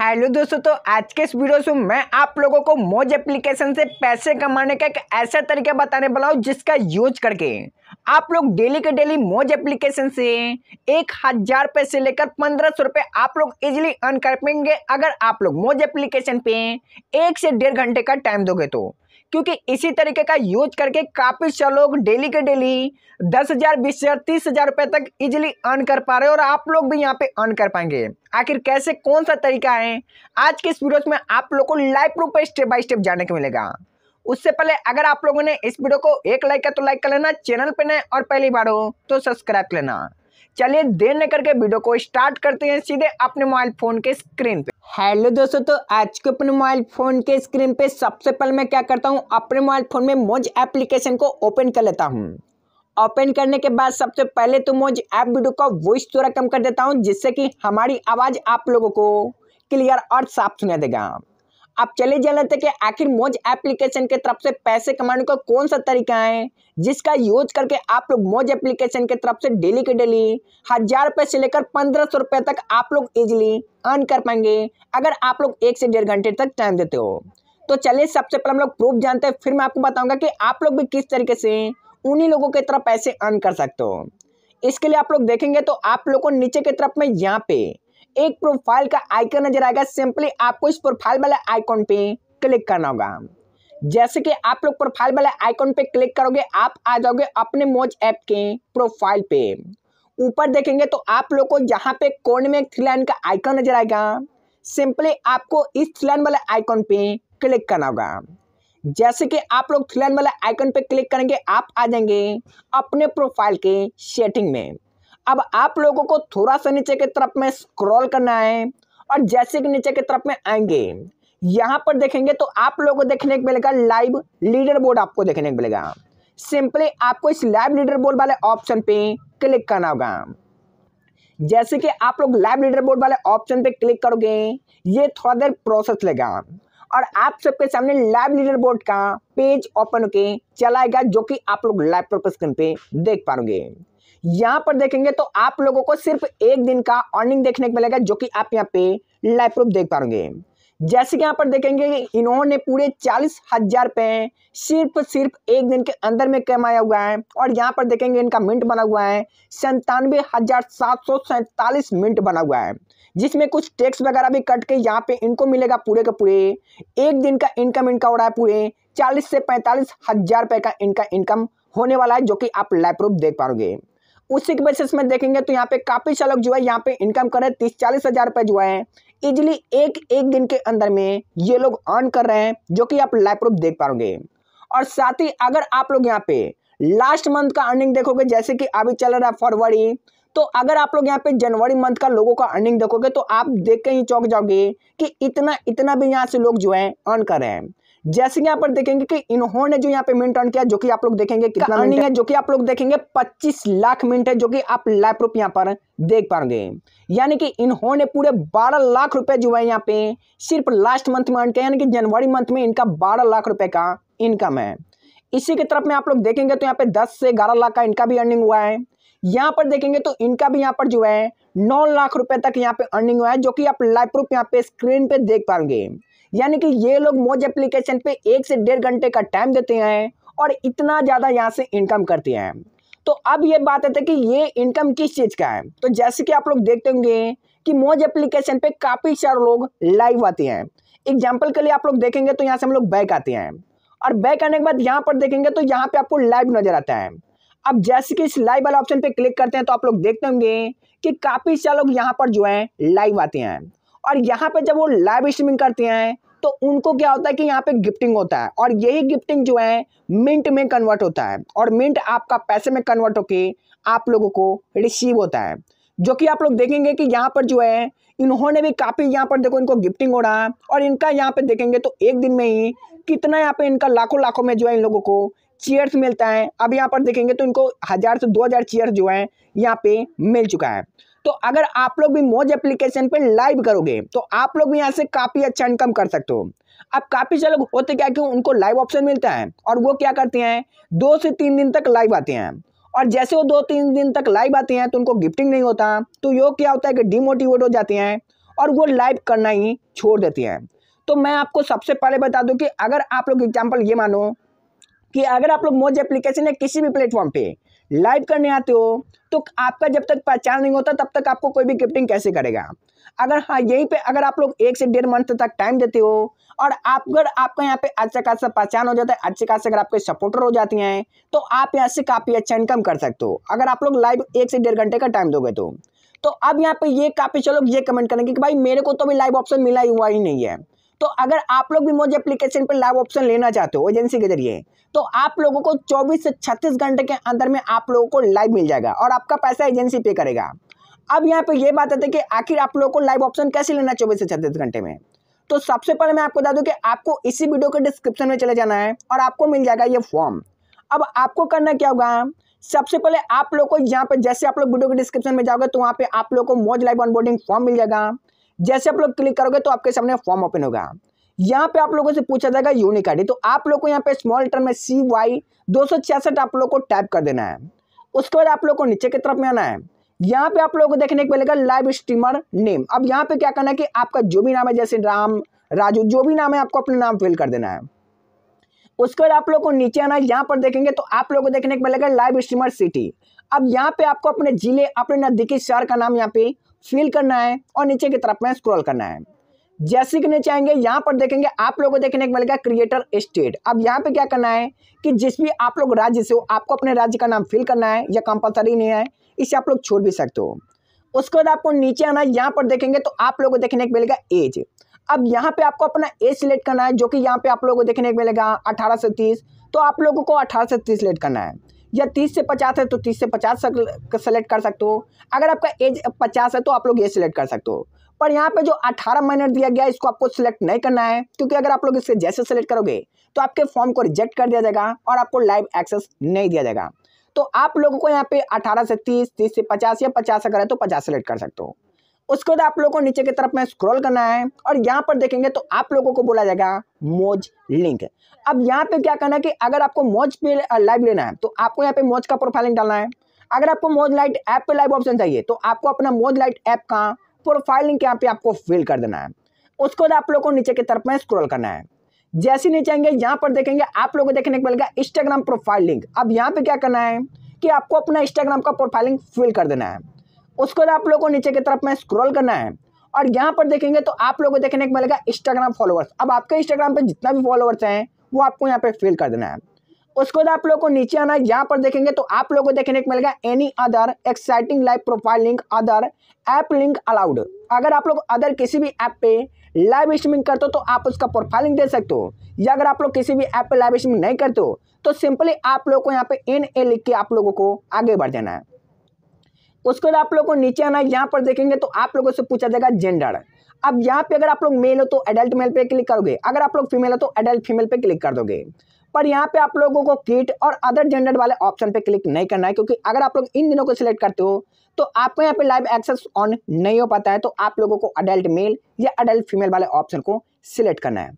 Hello दोस्तों तो आज के इस वीडियो से मैं आप लोगों को मोज एप्लीकेशन से पैसे कमाने का एक ऐसा तरीका बताने वाला हूँ जिसका यूज करके आप लोग डेली के डेली मोज एप्लीकेशन से एक हजार रुपये से लेकर पंद्रह सौ रुपये आप लोग इजीली अर्न कर पाएंगे अगर आप लोग मोज एप्लीकेशन पे एक से डेढ़ घंटे का टाइम दोगे तो क्योंकि इसी तरीके का यूज करके काफ़ी से लोग डेली के डेली दस हज़ार बीस हज़ार तीस हज़ार रुपए तक इजीली अर्न कर पा रहे हैं और आप लोग भी यहाँ पे अर्न कर पाएंगे आखिर कैसे कौन सा तरीका है आज के इस वीडियो में आप लोग को लाइव प्रूफ पर स्टेप बाय स्टेप जाने को मिलेगा उससे पहले अगर आप लोगों ने इस वीडियो को एक लाइक का तो लाइक कर लेना चैनल पर नए और पहली बार हो तो सब्सक्राइब कर लेना चलिए देर न करके वीडियो को स्टार्ट करते हैं सीधे अपने मोबाइल फोन के स्क्रीन पे हेलो दोस्तों तो आज के अपने मोबाइल फोन के स्क्रीन पे सबसे पहले मैं क्या करता हूँ अपने मोबाइल फोन में मोज एप्लीकेशन को ओपन कर लेता हूँ ओपन करने के बाद सबसे पहले तो मोज ऐप वीडियो का वॉइस थोड़ा कम कर देता हूँ जिससे कि हमारी आवाज़ आप लोगों को क्लियर और साफ सुना देगा आप चले जानते कि आखिर मौज एप्लीकेशन के तरफ से पैसे कमाने का कौन सा तरीका है जिसका यूज करके आप लोग मौज एप्लीकेशन के तरफ से डेली के डेली हजार रुपए से लेकर पंद्रह सौ रुपए तक आप लोग इजिली अर्न कर पाएंगे अगर आप लोग एक से डेढ़ घंटे तक टाइम देते हो तो चलिए सबसे पहले हम लोग प्रूफ जानते हैं फिर मैं आपको बताऊंगा कि आप लोग भी किस तरीके से उन्हीं लोगों के तरफ पैसे अर्न कर सकते हो इसके लिए आप लोग देखेंगे तो आप लोगों को नीचे के तरफ में यहाँ पे एक प्रोफाइल का आइकन नजर आएगा सिंपली आपको इस प्रोफाइल वाले आइकॉन पे क्लिक करना होगा जैसे कि आप लोग प्रोफाइल वाले आइकॉन पे क्लिक करोगे आप आ जाओगे अपने मोज ऐप के प्रोफाइल पे ऊपर देखेंगे तो आप लोग को यहाँ पे कोण में थ्री लाइन का आइकन नजर आएगा सिंपली आपको इस थ्री लाइन वाले आइकॉन पे क्लिक करना होगा जैसे कि आप लोग थ्री लाइन वाले आइकन पे क्लिक करेंगे आप आ जाएंगे अपने प्रोफाइल के सेटिंग में अब आप लोगों को थोड़ा सा नीचे की तरफ में स्क्रॉल करना है और जैसे कि नीचे की तरफ में आएंगे यहां पर देखेंगे तो आप लोगों को देखने को मिलेगा लाइव लीडर बोर्ड आपको देखने को मिलेगा सिंपली आपको इस लाइव लीडर बोर्ड वाले ऑप्शन पे क्लिक करना होगा जैसे कि आप लोग लाइव लीडर बोर्ड वाले ऑप्शन पे क्लिक करोगे ये थोड़ा देर प्रोसेस लेगा और आप सबके सामने लाइव लीडर बोर्ड का पेज ओपन होके चलाएगा जो कि आप लोग लैपटॉप स्क्रीन पे देख पाओगे यहां पर देखेंगे तो आप लोगों को सिर्फ एक दिन का अर्निंग देखने को मिलेगा जो कि आप यहाँ पे लाइव प्रूफ देख पाओगे जैसे कि यहाँ पर देखेंगे इन्होंने पूरे चालीस हजार रुपये सिर्फ सिर्फ एक दिन के अंदर में कमाया हुआ है और यहाँ पर देखेंगे इनका मिनट बना हुआ है संतानवे हजार सात सौ सैंतालीस मिनट बना हुआ है जिसमें कुछ टैक्स वगैरह भी कट के यहाँ पे इनको मिलेगा पूरे के पूरे एक दिन का इनकम इनका हो रहा है पूरे चालीस से पैंतालीस हजार रुपए का इनका इनकम होने वाला है जो कि आप लाइव प्रूफ देख पाओगे उसी के बेसिस में देखेंगे तो यहाँ पे काफ़ी चालक जो है यहाँ पे इनकम कर रहे हैं तीस चालीस हज़ार रुपये जो है इजिली एक एक दिन के अंदर में ये लोग अर्न कर रहे हैं जो कि आप लाइव प्रूफ देख पाओगे और साथ ही अगर आप लोग यहाँ पे लास्ट मंथ का अर्निंग देखोगे जैसे कि अभी चल रहा है फरवरी तो अगर आप लोग यहाँ पे जनवरी मंथ का लोगों का अर्निंग देखोगे तो आप देख के ही चौंक जाओगे कि इतना इतना भी यहाँ से लोग जो है अर्न कर रहे हैं जैसे कि यहाँ पर देखेंगे कि इन्होंने जो यहाँ पे मिनट अर्न किया जो कि आप लोग देखेंगे कितना है? है जो कि आप लोग देखेंगे 25 लाख मिनट है जो कि आप लाइफ रूप यहाँ पर देख पाएंगे यानी कि इन्होंने पूरे 12 लाख रुपए जो है यहाँ पे सिर्फ लास्ट मंथ में अर्न किया यानी कि जनवरी मंथ में इनका बारह लाख रुपए का इनकम है इसी की तरफ में आप लोग देखेंगे तो यहाँ पे दस से ग्यारह लाख का इनका भी अर्निंग हुआ है यहाँ पर देखेंगे तो इनका भी यहाँ पर जो है नौ लाख रुपए तक यहाँ पे अर्निंग हुआ है जो कि आप लाइव प्रूफ यहाँ पे स्क्रीन पे देख पाएंगे यानी कि ये लोग मोज एप्लीकेशन पे एक से डेढ़ घंटे का टाइम देते हैं और इतना ज़्यादा यहाँ से इनकम करते हैं तो अब ये बात है कि ये इनकम किस चीज़ का है तो जैसे कि आप लोग देखते होंगे कि मोज एप्लीकेशन पे काफ़ी सारे लोग लाइव आते हैं एग्जाम्पल के लिए आप लोग देखेंगे तो यहाँ से हम लोग बैक आते हैं और बैक आने के बाद यहाँ पर देखेंगे तो यहाँ पे आपको लाइव नजर आता है अब जैसे कि इस लाइव वाले ऑप्शन पे क्लिक करते हैं तो आप लोग देखते होंगे कि काफ़ी सारे लोग यहाँ पर जो है लाइव आते हैं और यहाँ पे जब वो लाइव स्ट्रीमिंग करते हैं तो उनको क्या होता है कि यहाँ पे गिफ्टिंग होता है और यही गिफ्टिंग जो है मिंट में कन्वर्ट होता है और मिंट आपका पैसे में कन्वर्ट होके आप लोगों को रिसीव होता है जो कि आप लोग देखेंगे कि यहाँ पर जो है इन्होंने भी काफ़ी यहाँ पर देखो इनको गिफ्टिंग हो रहा है और इनका यहाँ पे देखेंगे तो एक दिन में ही कितना यहाँ पे इनका लाखों लाखों में जो है इन लोगों को चेयर्स मिलता है अब यहाँ पर देखेंगे तो इनको हज़ार से दो हज़ार चेयर जो है यहाँ पे मिल चुका है तो अगर आप लोग भी मौज एप्लीकेशन पे लाइव करोगे तो आप लोग भी यहाँ से काफ़ी अच्छा इनकम कर सकते हो अब काफ़ी सारे लोग होते क्या कि उनको लाइव ऑप्शन मिलता है और वो क्या करते हैं दो से तीन दिन तक लाइव आते हैं और जैसे वो दो तीन दिन तक लाइव आते हैं तो उनको गिफ्टिंग नहीं होता तो यो क्या होता है कि डिमोटिवेट हो जाते हैं और वो लाइव करना ही छोड़ देते हैं तो मैं आपको सबसे पहले बता दूं कि अगर आप लोग एग्जाम्पल ये मानो कि अगर आप लोग मोज एप्लीकेशन या किसी भी प्लेटफॉर्म पे लाइव करने आते हो तो आपका जब तक पहचान नहीं होता तब तक आपको कोई भी गिफ्टिंग कैसे करेगा अगर हाँ यहीं पे अगर आप लोग एक से डेढ़ मंथ तक टाइम देते हो और आप अगर आपका यहाँ पे अच्छा खासा पहचान हो जाता है अच्छे खास अगर आपके सपोर्टर हो जाती हैं तो आप यहाँ से काफ़ी अच्छा इनकम कर सकते हो अगर आप लोग लाइव एक से डेढ़ घंटे का टाइम दोगे तो तो अब यहाँ पे ये काफ़ी चलो ये कमेंट करेंगे कि भाई मेरे को तो अभी लाइव ऑप्शन मिला ही हुआ ही नहीं है तो अगर आप लोग भी मोज एप्लीकेशन पर लाइव ऑप्शन लेना चाहते हो एजेंसी के जरिए तो आप लोगों को 24 से 36 घंटे के अंदर में आप लोगों को लाइव मिल जाएगा और आपका पैसा एजेंसी पे करेगा अब यहाँ पे ये बात आती है कि आखिर आप लोगों को लाइव ऑप्शन कैसे लेना है चौबीस से छत्तीस घंटे में तो सबसे पहले मैं आपको बता दूँ कि आपको इसी वीडियो के डिस्क्रिप्शन में चले जाना है और आपको मिल जाएगा ये फॉर्म अब आपको करना क्या होगा सबसे पहले आप लोग को यहाँ पे जैसे आप लोग वीडियो के डिस्क्रिप्शन में जाओगे तो वहाँ पे आप लोग को मोज लाइव ऑनबोर्डिंग फॉर्म मिल जाएगा जैसे आप लोग क्लिक करोगे तो आपके सामने फॉर्म ओपन होगा यहाँ पे आप लोगों से पूछा जाएगा यूनिक आईडी तो आप लोग को यहाँ पे स्मॉल लेटर में सी वाई दो आप लोग को टाइप कर देना है उसके बाद आप लोग को नीचे की तरफ में आना है यहाँ पे आप लोगों को देखने को मिलेगा लाइव स्ट्रीमर नेम अब यहाँ पे क्या करना है कि आपका जो भी नाम है जैसे राम राजू जो भी नाम है आपको अपना नाम फिल कर देना है उसके बाद आप लोग को नीचे आना है यहाँ पर देखेंगे तो आप लोग को देखने को मिलेगा लाइव स्ट्रीमर सिटी अब यहाँ पे आपको अपने जिले अपने नजदीकी शहर का नाम यहाँ पे फील करना है और नीचे की तरफ में स्क्रॉल करना है जैसे कि नहीं चाहेंगे यहाँ पर देखेंगे आप लोगों को देखने को मिलेगा क्रिएटर स्टेट अब यहाँ पे क्या करना है कि जिस भी आप लोग राज्य से हो आपको अपने राज्य का नाम फिल करना है या कंपलसरी नहीं है इसे आप लोग छोड़ भी सकते हो उसके बाद आपको नीचे आना है यहाँ पर देखेंगे तो आप लोगों को देखने को मिलेगा एज अब यहाँ पे आपको अपना एज सिलेक्ट करना है जो कि यहाँ पे आप लोगों को देखने को मिलेगा अठारह से तीस तो आप लोगों को अठारह से तीस सिलेक्ट करना है या तीस से पचास है तो तीस से पचास सेलेक्ट कर सकते हो अगर आपका एज पचास है तो आप लोग ये सिलेक्ट कर सकते हो पर यहाँ पे जो अठारह माइनर दिया गया है इसको आपको सिलेक्ट नहीं करना है क्योंकि अगर आप लोग इसे जैसे सिलेक्ट करोगे तो आपके फॉर्म को रिजेक्ट कर दिया जाएगा और आपको लाइव एक्सेस नहीं दिया जाएगा तो आप लोगों को यहाँ पे अठारह से तीस तीस से पचास या पचास अगर है तो पचास सेलेक्ट कर सकते हो उसके बाद तो आप लोगों को नीचे की तरफ में स्क्रॉल करना है और यहाँ पर देखेंगे तो आप लोगों को बोला जाएगा मोज लिंक अब यहाँ पे क्या करना है कि अगर आपको मोज पे लाइव लेना है तो आपको यहाँ पे मोज का प्रोफाइलिंग डालना है अगर आपको मोज लाइट ऐप पे लाइव ऑप्शन चाहिए तो आपको अपना मोज लाइट ऐप का प्रोफाइलिंग यहाँ पे आपको फिल कर देना है उसके बाद तो आप लोग को नीचे की तरफ में स्क्रोल करना है जैसे नीचे आएंगे यहाँ पर देखेंगे आप लोगों को देखने को मिलेगा इंस्टाग्राम प्रोफाइल लिंक अब यहाँ पे क्या करना है कि आपको अपना इंस्टाग्राम का प्रोफाइलिंग फिल कर देना है उसके बाद आप लोगों को नीचे की तरफ में स्क्रॉल करना है और यहाँ पर देखेंगे तो आप लोगों को देखने को मिलेगा इंस्टाग्राम फॉलोअर्स अब आपके इंस्टाग्राम पर जितना भी फॉलोअर्स हैं वो आपको यहाँ पर फिल कर देना है उसके बाद आप लोग को नीचे आना है यहाँ पर देखेंगे तो आप लोगों को देखने को मिलेगा any other exciting live profile link other app link allowed अगर आप लोग अदर किसी भी ऐप पे लाइव स्ट्रीमिंग करते हो तो आप उसका प्रोफाइल लिंक दे सकते हो या अगर आप लोग किसी भी ऐप पे लाइव स्ट्रीमिंग नहीं करते हो तो सिंपली आप लोग को यहाँ पे एन ए लिख के आप लोगों को आगे बढ़ जाना है उसके बाद आप लोग को नीचे आना यहाँ पर देखेंगे तो आप लोगों से पूछा जाएगा जेंडर अब यहाँ पे अगर आप लोग मेल हो तो एडल्ट मेल पे क्लिक करोगे अगर आप लोग फीमेल हो तो एडल्ट फीमेल पे क्लिक कर दोगे पर यहाँ पे आप लोगों को किट और अदर जेंडर वाले ऑप्शन पे क्लिक नहीं करना है क्योंकि अगर आप लोग इन दिनों को सिलेक्ट करते हो तो आपको यहाँ पे लाइव एक्सेस ऑन नहीं हो पाता है तो आप लोगों को अडल्ट मेल या अडल्ट फीमेल वाले ऑप्शन को सिलेक्ट करना है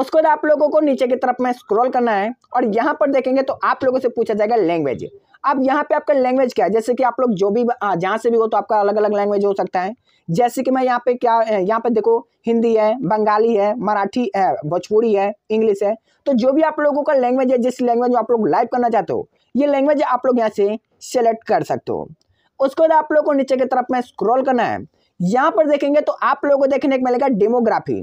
उसके बाद आप लोगों को नीचे की तरफ में स्क्रॉल करना है और यहाँ पर देखेंगे तो आप लोगों से पूछा जाएगा लैंग्वेज अब यहाँ पे आपका लैंग्वेज क्या है जैसे कि आप लोग जो भी हाँ, जहाँ से भी हो तो आपका अलग अलग लैंग्वेज हो सकता है जैसे कि मैं यहाँ पे क्या यहाँ पे देखो हिंदी है बंगाली है मराठी है भोजपुरी है इंग्लिश है तो जो भी आप लोगों का लैंग्वेज है जिस लैंग्वेज में आप लोग लाइव करना चाहते हो ये लैंग्वेज आप लोग यहाँ से सेलेक्ट कर सकते हो उसके बाद आप लोगों को नीचे की तरफ में स्क्रॉल करना है यहाँ पर देखेंगे तो आप लोगों को देखने को मिलेगा डेमोग्राफी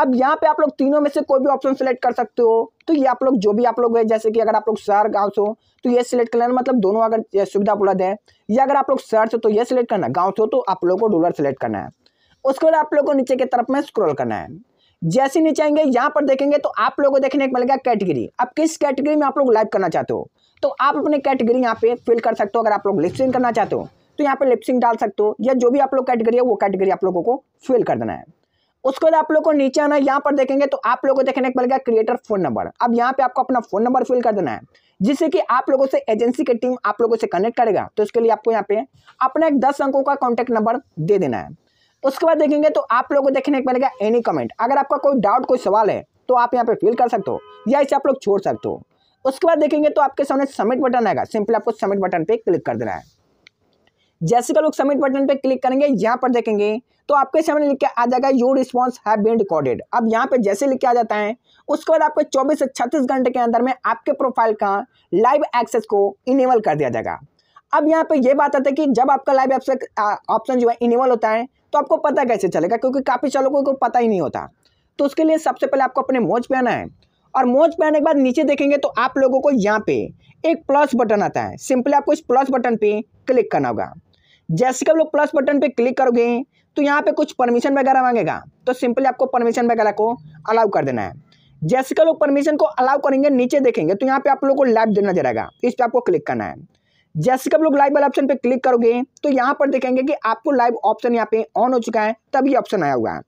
अब यहाँ पे आप लोग तीनों में से कोई भी ऑप्शन सेलेक्ट कर सकते हो तो ये आप लोग जो भी आप लोग है जैसे कि अगर आप लोग शहर गाँव से हो तो ये सिलेक्ट करना मतलब दोनों अगर सुविधा उपलब्ध है या अगर आप लोग शहर से तो ये सिलेक्ट करना गांव से हो तो आप लोग को रूलर सेलेक्ट करना है उसके बाद आप लोग को नीचे की तरफ में स्क्रोल करना है जैसे नीचे आएंगे यहाँ पर देखेंगे तो आप लोगों को देखने को मिलेगा कैटेगरी अब किस कैटेगरी में आप लोग लाइव करना चाहते हो तो आप अपने कैटेगरी यहाँ पे फिल कर सकते हो अगर आप लोग लिपसिंग करना चाहते हो तो यहाँ पे लिपसिंग डाल सकते हो या जो भी आप लोग कैटेगरी है वो कैटेगरी आप लोगों को फिल कर देना है उसके बाद आप लोग को नीचे आना यहाँ पर देखेंगे तो आप लोग को देखने को मिलेगा क्रिएटर फोन नंबर अब यहाँ पे आपको अपना फोन नंबर फिल कर देना है जिससे कि आप लोगों से एजेंसी की टीम आप लोगों से कनेक्ट करेगा तो इसके लिए आपको यहाँ पे अपना एक दस अंकों का कॉन्टैक्ट नंबर दे देना है उसके बाद देखेंगे तो आप लोगों को देखने को मिलेगा एनी कमेंट अगर आपका कोई डाउट कोई सवाल है तो आप यहाँ पे फिल कर सकते हो या इसे आप लोग छोड़ सकते हो उसके बाद देखेंगे तो आपके सामने सबमिट बटन आएगा सिंपली आपको सबमिट बटन पे क्लिक कर देना है जैसे कि लोग सबमिट बटन पर क्लिक करेंगे यहाँ पर देखेंगे तो आपके सामने लिख के आ जाएगा your response have been recorded अब यहाँ पे जैसे लिख के आ जाता है उसके बाद आपको 24 से 36 घंटे के अंदर में आपके प्रोफाइल का लाइव एक्सेस को इनेबल कर दिया जाएगा अब यहाँ पे ये बात आता है कि जब आपका लाइव एक्सेस ऑप्शन जो है इनेबल होता है तो आपको पता कैसे चलेगा क्योंकि काफ़ी सारे लोगों को पता ही नहीं होता तो उसके लिए सबसे पहले आपको अपने मोज पे आना है और मोज पे आने के बाद नीचे देखेंगे तो आप लोगों को यहाँ पे एक प्लस बटन आता है सिंपली आपको इस प्लस बटन पे क्लिक करना होगा जैसे कि आप लोग प्लस बटन पे क्लिक करोगे तो यहाँ पे कुछ परमिशन वगैरह मांगेगा तो सिंपली आपको परमिशन वगैरह को अलाउ कर देना है जैसे कि लोग परमिशन को अलाउ करेंगे नीचे देखेंगे तो यहाँ पे आप लोग को लाइव देना जाएगा इस पर आपको क्लिक करना है जैसे कि आप लोग लाइव वाले ऑप्शन पे क्लिक करोगे तो यहाँ पर देखेंगे कि आपको लाइव ऑप्शन यहाँ पे ऑन हो चुका है तभी ऑप्शन आया हुआ है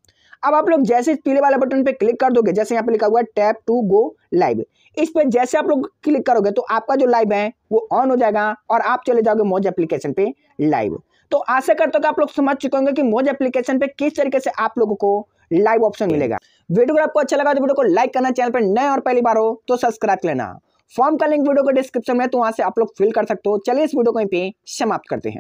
अब आप लोग जैसे पीले वाले बटन पे क्लिक कर दोगे जैसे यहाँ पे लिखा हुआ है टैप टू गो लाइव इस पर जैसे आप लोग क्लिक करोगे तो आपका जो लाइव है वो ऑन हो जाएगा और आप चले जाओगे मोज एप्लीकेशन पे लाइव तो आशा करता हूँ आप लोग समझ चुके होंगे कि मोज एप्लीकेशन पे किस तरीके से आप लोगों को लाइव ऑप्शन मिलेगा वीडियो अगर आपको अच्छा लगा तो वीडियो को लाइक करना चैनल पर नए और पहली बार हो तो सब्सक्राइब लेना फॉर्म का लिंक वीडियो को डिस्क्रिप्शन में तो वहां से आप लोग फिल कर सकते हो चलिए इस वीडियो को यहीं पे समाप्त करते हैं